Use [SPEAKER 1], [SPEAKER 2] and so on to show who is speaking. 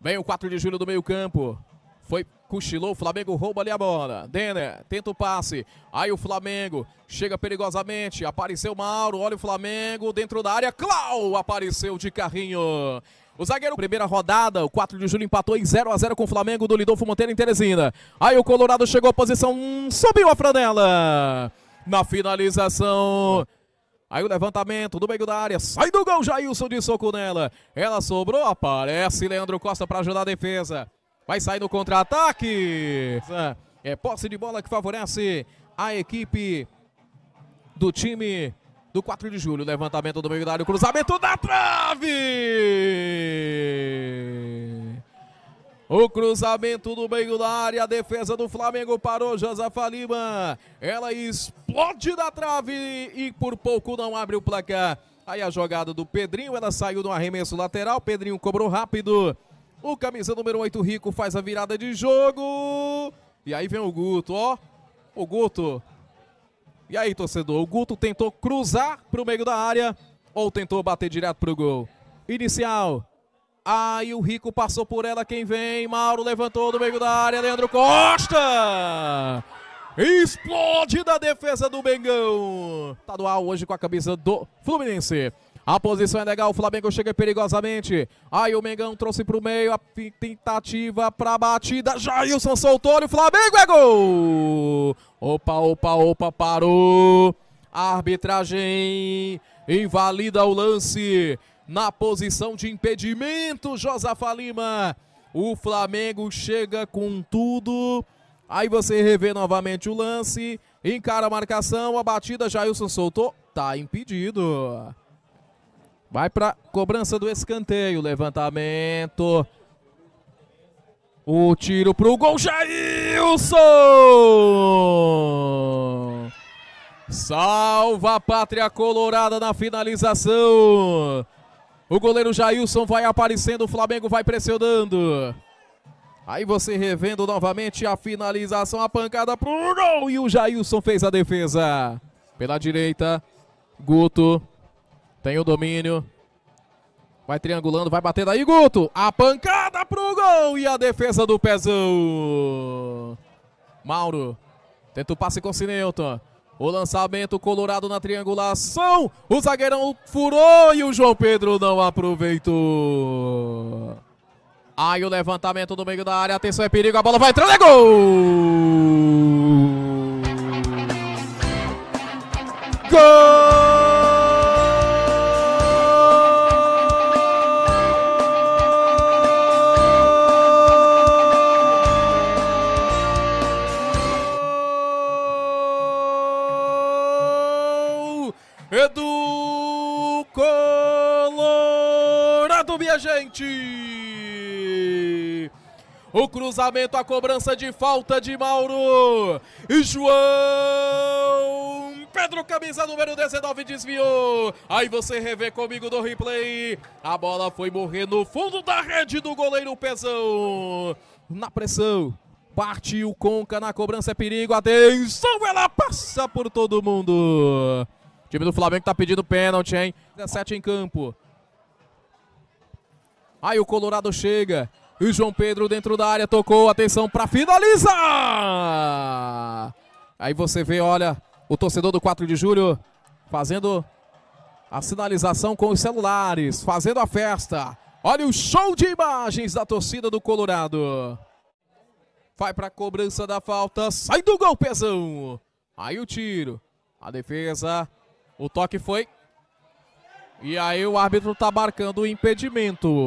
[SPEAKER 1] Vem o 4 de julho do meio campo. Foi, cochilou, o Flamengo rouba ali a bola. Denner tenta o passe. Aí o Flamengo chega perigosamente. Apareceu Mauro, olha o Flamengo dentro da área. Clau apareceu de carrinho. O zagueiro, primeira rodada, o 4 de julho empatou em 0 a 0 com o Flamengo do Lidolfo Monteiro em Teresina. Aí o Colorado chegou à posição, hum, subiu a franela. Na finalização, Aí o levantamento do meio da área. Sai do gol, Jailson de soco nela. Ela sobrou, aparece Leandro Costa para ajudar a defesa. Vai sair no contra-ataque. É posse de bola que favorece a equipe do time do 4 de julho. Levantamento do meio da área, cruzamento da trave! O cruzamento do meio da área, a defesa do Flamengo parou Josafa Lima. Ela explode da trave e por pouco não abre o placar. Aí a jogada do Pedrinho, ela saiu no arremesso lateral, Pedrinho cobrou rápido. O camisa número 8 Rico faz a virada de jogo. E aí vem o Guto, ó. O Guto. E aí, torcedor, o Guto tentou cruzar para o meio da área ou tentou bater direto para o gol. Inicial Aí o Rico passou por ela. Quem vem? Mauro levantou do meio da área. Leandro Costa! Explode da defesa do Mengão. Tá hoje com a camisa do Fluminense. A posição é legal, o Flamengo chega perigosamente. Aí o Mengão trouxe para o meio a tentativa para a batida. Jailson soltou e o Flamengo é gol! Opa, opa, opa, parou. A arbitragem invalida o lance na posição de impedimento, Josafa Lima. O Flamengo chega com tudo. Aí você revê novamente o lance, encara a marcação, a batida, Jailson soltou, tá impedido. Vai para cobrança do escanteio, levantamento. O tiro pro gol, Jailson! Salva a pátria colorada na finalização. O goleiro Jailson vai aparecendo, o Flamengo vai pressionando. Aí você revendo novamente a finalização, a pancada pro gol e o Jailson fez a defesa. Pela direita, Guto tem o domínio. Vai triangulando, vai batendo aí, Guto. A pancada pro gol e a defesa do Pezão. Mauro tenta o passe com o Sinelton. O lançamento colorado na triangulação. O zagueirão furou e o João Pedro não aproveitou. Aí o levantamento no meio da área. Atenção, é perigo. A bola vai entrar. É gol! Gol! Edu Colorado, minha gente. O cruzamento, a cobrança de falta de Mauro. E João Pedro, camisa número 19, desviou. Aí você revê comigo no replay. A bola foi morrer no fundo da rede do goleiro Pezão. Na pressão. Partiu Conca na cobrança, é perigo. Atenção, ela passa por todo mundo. O time do Flamengo está pedindo pênalti, hein? 17 em campo. Aí o Colorado chega. E o João Pedro dentro da área tocou. Atenção para finalizar! Aí você vê, olha, o torcedor do 4 de julho fazendo a sinalização com os celulares, fazendo a festa. Olha o show de imagens da torcida do Colorado. Vai para a cobrança da falta, sai do gol, pezão Aí o tiro. A defesa o toque foi. E aí o árbitro está marcando o impedimento.